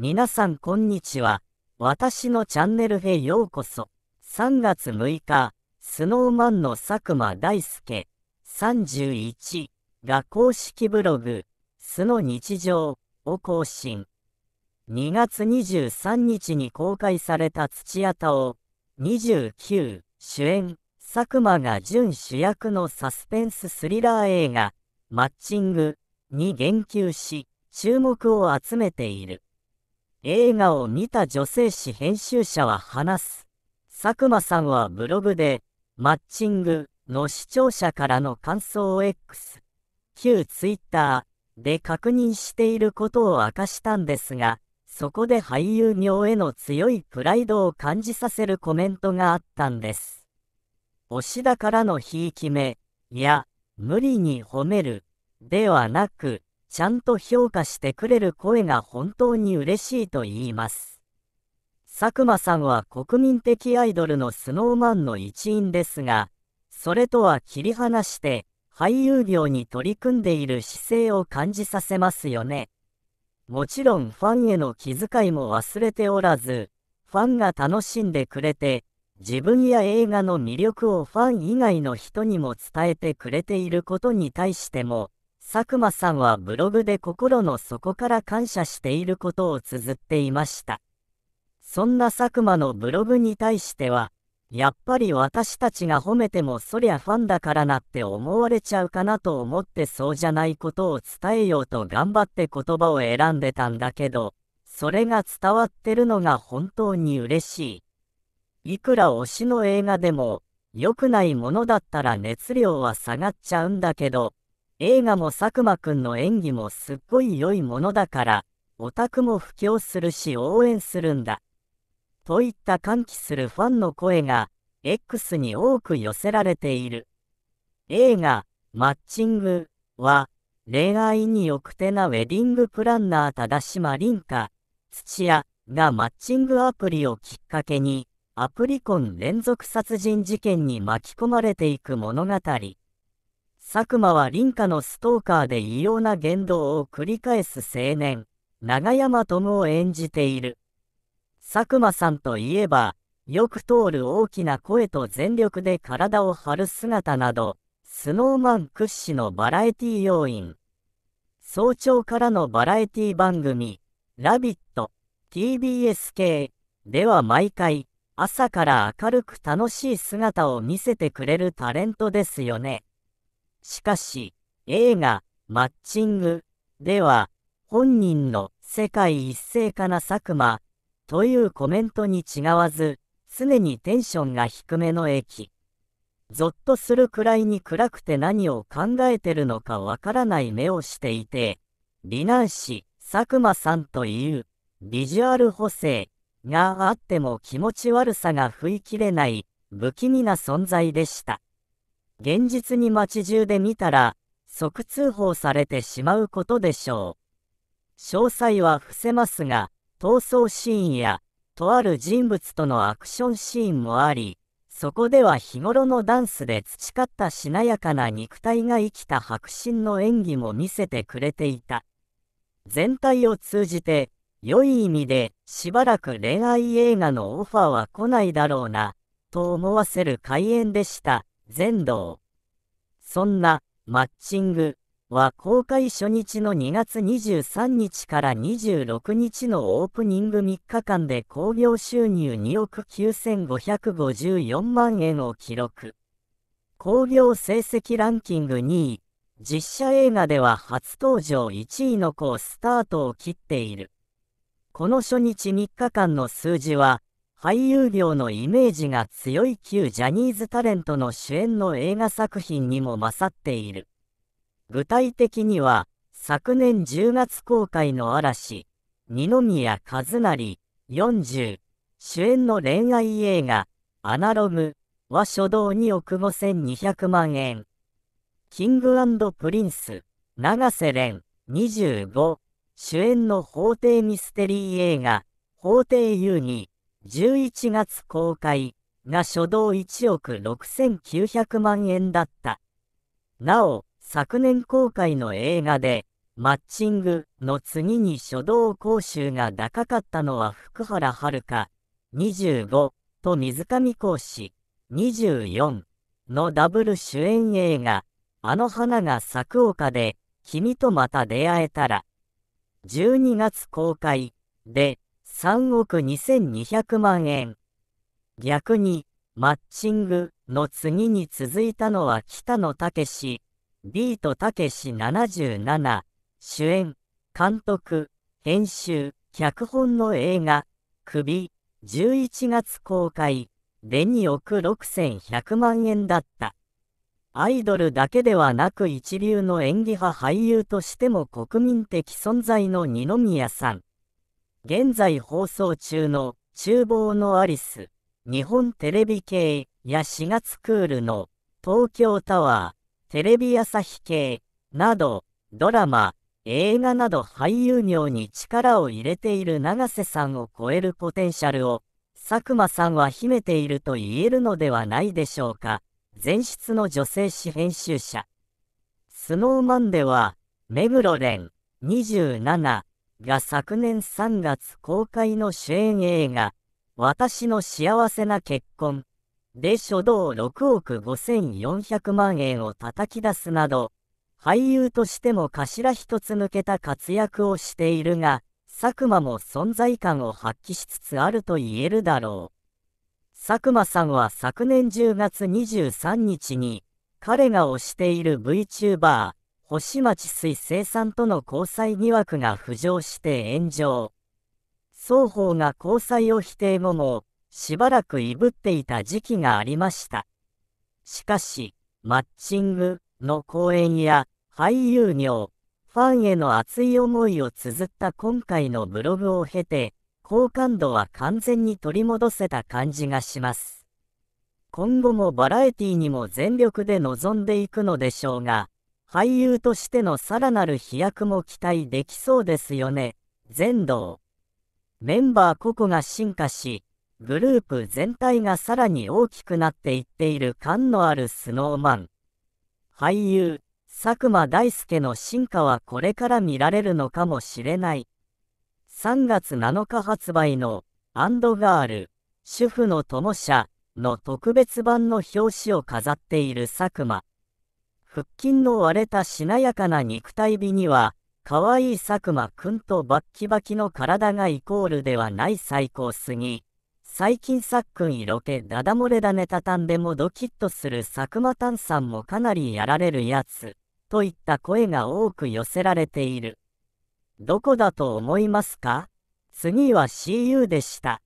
皆さんこんにちは。私のチャンネルへようこそ。3月6日、スノーマンの佐久間大介31が公式ブログ、スの日常を更新。2月23日に公開された土屋太鳳29主演佐久間が準主役のサスペンススリラー映画マッチングに言及し注目を集めている。映画を見た女性誌編集者は話す。佐久間さんはブログで、マッチングの視聴者からの感想を X、旧 Twitter で確認していることを明かしたんですが、そこで俳優業への強いプライドを感じさせるコメントがあったんです。推しだからのひいき目や無理に褒めるではなく、ちゃんと評価してくれる声が本当に嬉しいと言います。佐久間さんは国民的アイドルのスノーマンの一員ですが、それとは切り離して、俳優業に取り組んでいる姿勢を感じさせますよね。もちろんファンへの気遣いも忘れておらず、ファンが楽しんでくれて、自分や映画の魅力をファン以外の人にも伝えてくれていることに対しても、佐久間さんはブログで心の底から感謝していることを綴っていました。そんな佐久間のブログに対しては、やっぱり私たちが褒めてもそりゃファンだからなって思われちゃうかなと思ってそうじゃないことを伝えようと頑張って言葉を選んでたんだけど、それが伝わってるのが本当に嬉しい。いくら推しの映画でも、良くないものだったら熱量は下がっちゃうんだけど、映画も佐久間くんの演技もすっごい良いものだから、オタクも布教するし応援するんだ。といった歓喜するファンの声が、X に多く寄せられている。映画、マッチングは、恋愛に奥手なウェディングプランナー忠島凛か、土屋がマッチングアプリをきっかけに、アプリ婚連続殺人事件に巻き込まれていく物語。佐久間は林家のストーカーで異様な言動を繰り返す青年、長山智を演じている。佐久間さんといえば、よく通る大きな声と全力で体を張る姿など、スノーマン屈指のバラエティ要員。早朝からのバラエティ番組、ラビット、TBS 系では毎回、朝から明るく楽しい姿を見せてくれるタレントですよね。しかし、映画、マッチングでは、本人の世界一斉かな佐久間というコメントに違わず、常にテンションが低めの駅。ぞっとするくらいに暗くて何を考えてるのかわからない目をしていて、美男子、佐久間さんというビジュアル補正があっても気持ち悪さが吹い切れない不気味な存在でした。現実に街中で見たら、即通報されてしまうことでしょう。詳細は伏せますが、逃走シーンや、とある人物とのアクションシーンもあり、そこでは日頃のダンスで培ったしなやかな肉体が生きた迫真の演技も見せてくれていた。全体を通じて、良い意味でしばらく恋愛映画のオファーは来ないだろうな、と思わせる開演でした。全道。そんなマッチングは公開初日の2月23日から26日のオープニング3日間で興行収入2億9554万円を記録。興行成績ランキング2位、実写映画では初登場1位の子をスタートを切っている。この初日3日間の数字は、俳優業のイメージが強い旧ジャニーズタレントの主演の映画作品にも勝っている。具体的には、昨年10月公開の嵐、二宮和也40、主演の恋愛映画、アナログは初動2億5200万円。キングプリンス、永瀬廉25、主演の法廷ミステリー映画、法廷遊戯11月公開が初動1億6900万円だった。なお、昨年公開の映画で、マッチングの次に初動講習が高かったのは福原遥25と水上講師24のダブル主演映画、あの花が咲く丘で、君とまた出会えたら、12月公開で、3億2200万円。逆に、マッチングの次に続いたのは北野武ビートたけし77、主演、監督、編集、脚本の映画、首、11月公開、で2億6100万円だった。アイドルだけではなく一流の演技派俳優としても国民的存在の二宮さん。現在放送中の厨房のアリス、日本テレビ系や4月クールの東京タワー、テレビ朝日系などドラマ、映画など俳優業に力を入れている永瀬さんを超えるポテンシャルを佐久間さんは秘めていると言えるのではないでしょうか。前室の女性誌編集者。スノーマンでは、目黒蓮27が昨年3月公開の主演映画、私の幸せな結婚で初動6億5400万円を叩き出すなど、俳優としても頭一つ抜けた活躍をしているが、佐久間も存在感を発揮しつつあると言えるだろう。佐久間さんは昨年10月23日に、彼が推している VTuber、星町水生産との交際疑惑が浮上して炎上。双方が交際を否定後も、しばらくいぶっていた時期がありました。しかし、マッチングの講演や俳優業、ファンへの熱い思いを綴った今回のブログを経て、好感度は完全に取り戻せた感じがします。今後もバラエティにも全力で臨んでいくのでしょうが、俳優としてのさらなる飛躍も期待できそうですよね。全道。メンバー個々が進化し、グループ全体がさらに大きくなっていっている感のあるスノーマン。俳優、佐久間大介の進化はこれから見られるのかもしれない。3月7日発売のアンドガール、主婦の友社の特別版の表紙を飾っている佐久間。腹筋の割れたしなやかな肉体美には、可愛い佐久間くんとバッキバキの体がイコールではない最高すぎ。最近さっくん色気ダダ漏れだね畳んでもドキッとする佐久間炭さんもかなりやられるやつ、といった声が多く寄せられている。どこだと思いますか次は CU でした。